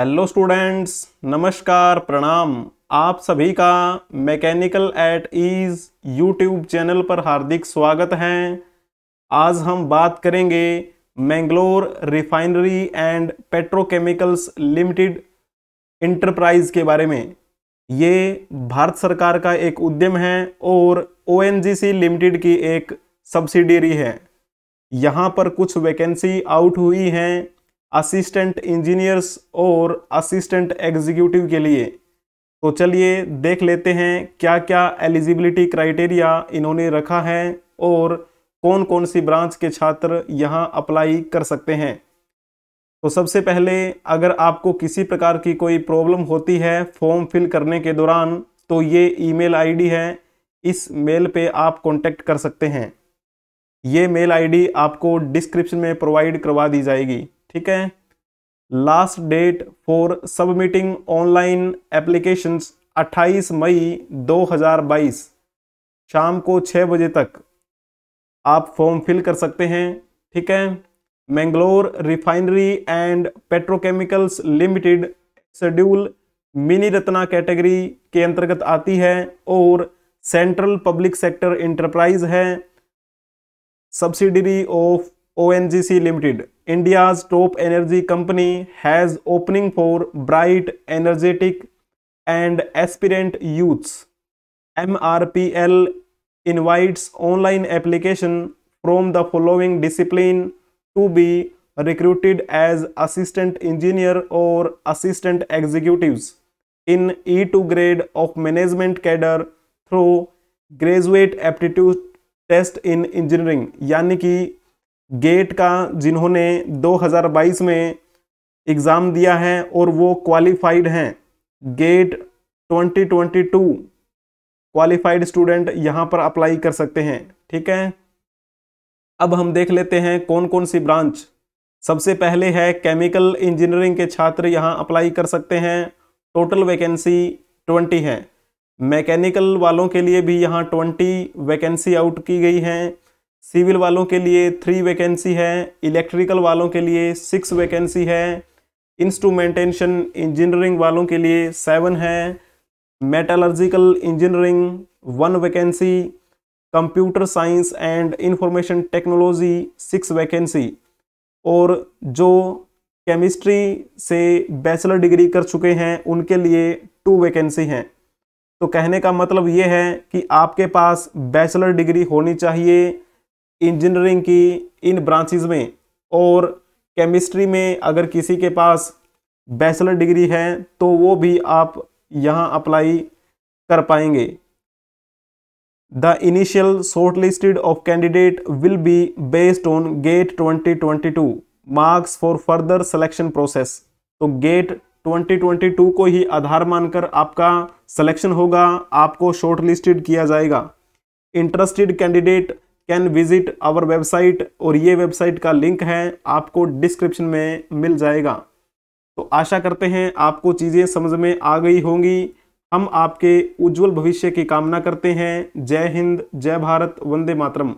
Hello students नमस्कार प्रणाम आप सभी का mechanical at ease YouTube channel पर हार्दिक स्वागत है आज हम बात करेंगे Mangalore refinery and petrochemicals limited enterprise के बारे में ये भारत सरकार का एक उद्यम है और ओ लिमिटेड की एक सब्सिडियरी है यहाँ पर कुछ वैकेंसी आउट हुई हैं असिस्टेंट इंजीनियर्स और असिस्टेंट एग्जीक्यूटिव के लिए तो चलिए देख लेते हैं क्या क्या एलिजिबिलिटी क्राइटेरिया इन्होंने रखा है और कौन कौन सी ब्रांच के छात्र यहाँ अप्लाई कर सकते हैं तो सबसे पहले अगर आपको किसी प्रकार की कोई प्रॉब्लम होती है फॉर्म फिल करने के दौरान तो ये ईमेल आईडी है इस मेल पे आप कांटेक्ट कर सकते हैं ये मेल आईडी आपको डिस्क्रिप्शन में प्रोवाइड करवा दी जाएगी ठीक है last date for submitting online application 28 May 2022 शाम को 6 बजे तक आप फॉर्म फिल कर सकते हैं ठीक है Mangalore refinery and petrochemicals limited schedule mini Ratna category के अंतर्गत आती है और सेंट्रल पब्लिक सेक्टर इंटरप्राइज है subsidiary of ONGC Limited, India's top energy company, has opening for bright, energetic and aspirant youths. MRPL invites online application from the following discipline to be recruited as assistant engineer or assistant executives in E2 grade of management cadre through graduate aptitude Test in Engineering, यानी GATE का जिन्होंने 2022 में exam दिया है और वो qualified हैं gate 2022 qualified student यहाँ पर अप्लाई कर सकते हैं ठीक है अब हम देख लेते हैं कौन कौन सी ब्रांच सबसे पहले है केमिकल इंजीनियरिंग के छात्र यहाँ अप्लाई कर सकते हैं टोटल वैकेंसी ट्वेंटी है मैकेनिकल वालों के लिए भी यहाँ ट्वेंटी वैकेंसी आउट की गई हैं सिविल वालों के लिए थ्री वैकेंसी है इलेक्ट्रिकल वालों के लिए सिक्स वैकेंसी है इंस्ट्रूमेंटेशन इंजीनियरिंग वालों के लिए सेवन है metallurgical engineering one vacancy computer science and information technology six vacancy और जो केमिस्ट्री से बैचलर डिग्री कर चुके हैं उनके लिए टू वैकेंसी हैं तो कहने का मतलब ये है कि आपके पास बैचलर डिग्री होनी चाहिए इंजीनियरिंग की इन ब्रांचेज में और केमिस्ट्री में अगर किसी के पास बैचलर डिग्री है तो वो भी आप यहाँ अप्लाई कर पाएंगे the initial shortlisted of candidate will be based on GATE 2022 marks for further selection process तो गेट 2022 को ही आधार मानकर आपका सिलेक्शन होगा आपको शॉर्ट लिस्टेड किया जाएगा interested candidate can visit our website और ये वेबसाइट का लिंक है आपको डिस्क्रिप्शन में मिल जाएगा तो आशा करते हैं आपको चीज़ें समझ में आ गई होंगी हम आपके उज्जवल भविष्य की कामना करते हैं जय हिंद जय भारत वंदे मातरम